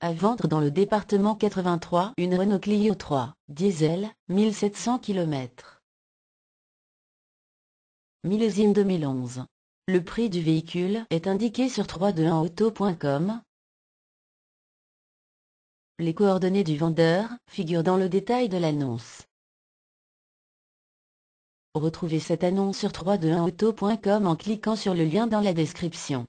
À vendre dans le département 83 une Renault Clio 3, diesel, 1700 km. Millésime 2011. Le prix du véhicule est indiqué sur 321auto.com. Les coordonnées du vendeur figurent dans le détail de l'annonce. Retrouvez cette annonce sur 321auto.com en cliquant sur le lien dans la description.